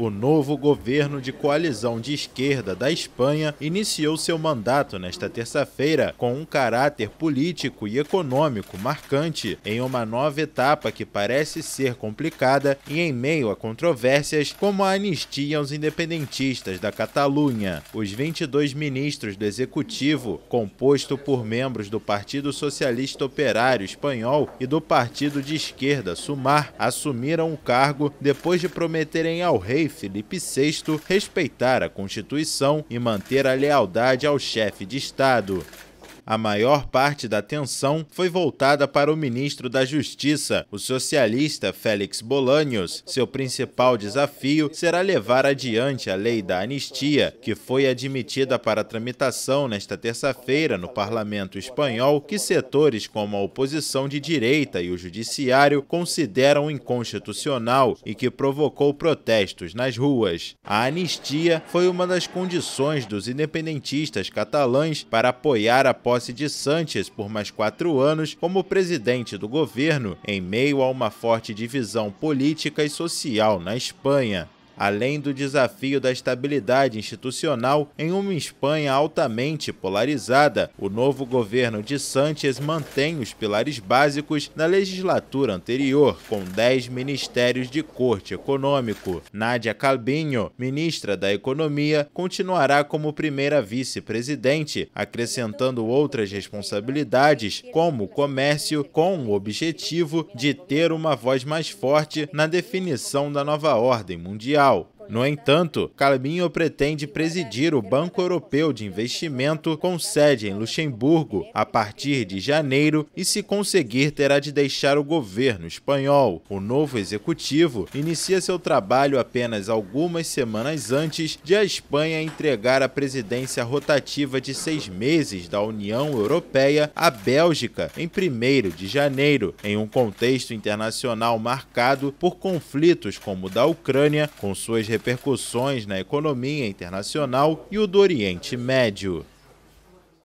O novo governo de coalizão de esquerda da Espanha iniciou seu mandato nesta terça-feira com um caráter político e econômico marcante, em uma nova etapa que parece ser complicada e em meio a controvérsias como a anistia aos independentistas da Catalunha. Os 22 ministros do executivo, composto por membros do Partido Socialista Operário Espanhol e do partido de esquerda Sumar, assumiram o cargo depois de prometerem ao rei Felipe VI respeitar a Constituição e manter a lealdade ao chefe de Estado a maior parte da atenção foi voltada para o ministro da Justiça, o socialista Félix Bolanios. Seu principal desafio será levar adiante a lei da anistia, que foi admitida para tramitação nesta terça-feira no parlamento espanhol, que setores como a oposição de direita e o judiciário consideram inconstitucional e que provocou protestos nas ruas. A anistia foi uma das condições dos independentistas catalães para apoiar a pós posse de Sanches por mais quatro anos como presidente do governo, em meio a uma forte divisão política e social na Espanha além do desafio da estabilidade institucional em uma Espanha altamente polarizada. O novo governo de Sánchez mantém os pilares básicos da legislatura anterior, com 10 ministérios de corte econômico. Nádia Calbinho, ministra da Economia, continuará como primeira vice-presidente, acrescentando outras responsabilidades, como o comércio, com o objetivo de ter uma voz mais forte na definição da nova ordem mundial. Natal. No entanto, Calminho pretende presidir o Banco Europeu de Investimento com sede em Luxemburgo a partir de janeiro e, se conseguir, terá de deixar o governo espanhol. O novo executivo inicia seu trabalho apenas algumas semanas antes de a Espanha entregar a presidência rotativa de seis meses da União Europeia à Bélgica em 1 de janeiro, em um contexto internacional marcado por conflitos como o da Ucrânia, com suas repercussões na economia internacional e o do Oriente Médio.